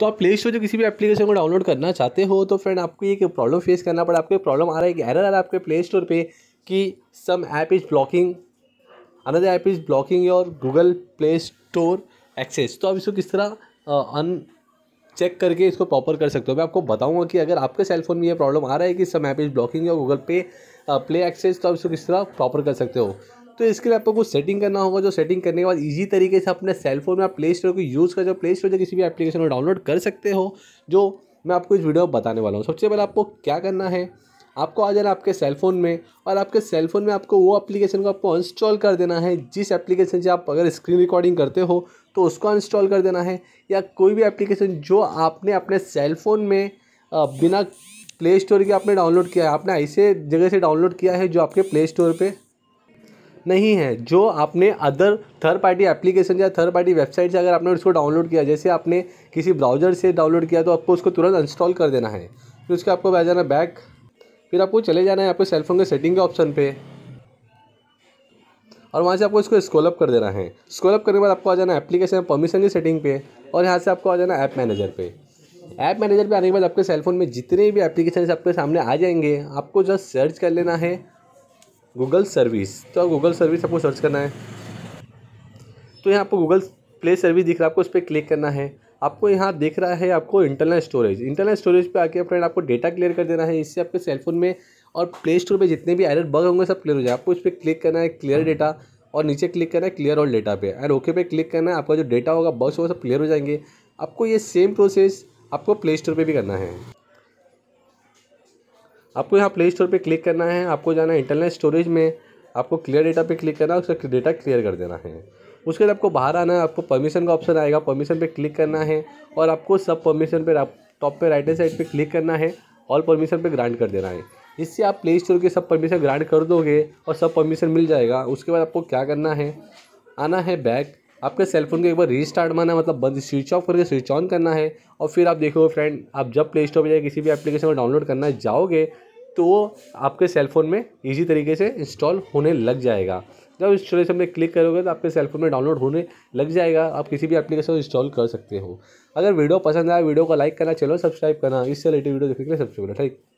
तो आप play store से किसी भी एप्लीकेशन को डाउनलोड करना चाहते हो तो फ्रेंड आपको एक प्रॉब्लम फेस करना पड़ा आपको प्रॉब्लम आ रहा है एक एरर आ रहा है आपके प्ले स्टोर पर कि some app is blocking another app is blocking your Google play store access तो आप इसको किस तरह अन चेक करके इसको प्रॉपर कर सकते हो मैं आपको बताऊंगा कि अगर आपके सेलफोन में ये प्रॉब्लम आ रहा है कि सम ऐप इज़ ब्लॉकिंग या गूगल पे प्ले एक्सेस तो आप इसको किस तरह प्रॉपर कर सकते हो तो इसके लिए आपको कुछ सेटिंग करना होगा जो सेटिंग करने के बाद ईजी तरीके से अपने सेलफोन में आप प्ले स्टोर को यूज़ कर जो प्ले स्टोर से किसी भी एप्लीकेशन को डाउनलोड कर सकते हो जो मैं आपको इस वीडियो में बताने वाला हूँ सबसे पहले आपको क्या करना है आपको आ जाना आपके सेलफोन में और आपके सेलफोन में आपको वो एप्लीकेशन को आपको इंस्टॉल कर देना है जिस एप्लीकेशन से आप अगर स्क्रीन रिकॉर्डिंग करते हो तो उसको इंस्टॉल कर देना है या कोई भी एप्लीकेशन जो आपने अपने सेलफोन में बिना प्ले स्टोर के आपने डाउनलोड किया है आपने ऐसे जगह से डाउनलोड किया है जो आपके प्ले स्टोर पर नहीं है जो आपने अदर थर्ड पार्टी एप्लीकेशन या थर्ड पार्टी वेबसाइट से अगर आपने उसको डाउनलोड किया जैसे आपने किसी ब्राउज़र से डाउनलोड किया तो आपको उसको तुरंत इंस्टॉल कर देना है फिर उसके आपको आ जाना बैक फिर आपको चले जाना है आपको सेलफोन के सेटिंग के ऑप्शन पे और वहाँ से आपको इसको स्कोलअप कर देना है अप करने के बाद आपको आ जाना है एप्लीकेशन परमिशन की सेटिंग पे और यहाँ से आपको आ जाना ऐप मैनेजर पे ऐप मैनेजर पे आने के बाद आपके सेलफोन में जितने भी एप्लीकेशन आपके सामने आ जाएंगे आपको जस्ट सर्च कर लेना है गूगल सर्विस तो गूगल सर्विस आपको सर्च करना है तो यहाँ आपको गूगल प्ले सर्विस दिख रहा है आपको उस पर क्लिक करना है आपको यहाँ देख रहा है आपको इंटरनल स्टोरेज इंटरनल स्टोरेज पे आके फ्रेंड आपको डेटा क्लियर कर देना है इससे आपके सेलफोन में और प्ले स्टोर पर जितने भी एरर बग होंगे सब क्लियर हो जाए आपको इस पर क्लिक करना है क्लियर डेटा और नीचे क्लिक करना है क्लियर ऑल डेटा पे एंड ओके पे क्लिक करना है आपका जो डेटा होगा बग्स होगा सब क्लियर हो जाएंगे आपको ये सेम प्रोसेस आपको प्ले स्टोर पर भी करना है आपको यहाँ प्ले स्टोर पर क्लिक करना है आपको जाना है इंटरनेट स्टोरेज में आपको क्लियर डेटा पे क्लिक करना है उसका डेटा क्लियर कर देना है उसके बाद आपको बाहर आना है आपको परमिशन का ऑप्शन आएगा परमिशन पे क्लिक करना है और आपको सब परमिशन पे टॉप पे राइट हैंड साइड पे क्लिक करना है ऑल परमिशन पे ग्रांट कर देना है इससे आप प्ले स्टोर के सब परमिशन ग्रांट कर दोगे और सब परमिशन मिल जाएगा उसके बाद आपको क्या करना है आना है बैक आपके सेलफोन को एक बार रीस्टार्ट माना मतलब बंद स्विच ऑफ करके स्विच ऑन करना है और फिर आप देखोगे फ्रेंड आप जब प्ले स्टोर पर या किसी भी एप्लीकेशन को डाउनलोड करना जाओगे तो वो आपके सेलफोन में ईजी तरीके से इंस्टॉल होने लग जाएगा जब इंस्टॉलेशन में क्लिक करोगे तो आपके सेलफोन में डाउनलोड होने लग जाएगा आप किसी भी एप्लीकेशन को इंस्टॉल कर सकते हो अगर वीडियो पसंद आया वीडियो को लाइक करना चलो सब्सक्राइब करना इससे रिलेटेड वीडियो देखने के लिए सबसे पहले ठीक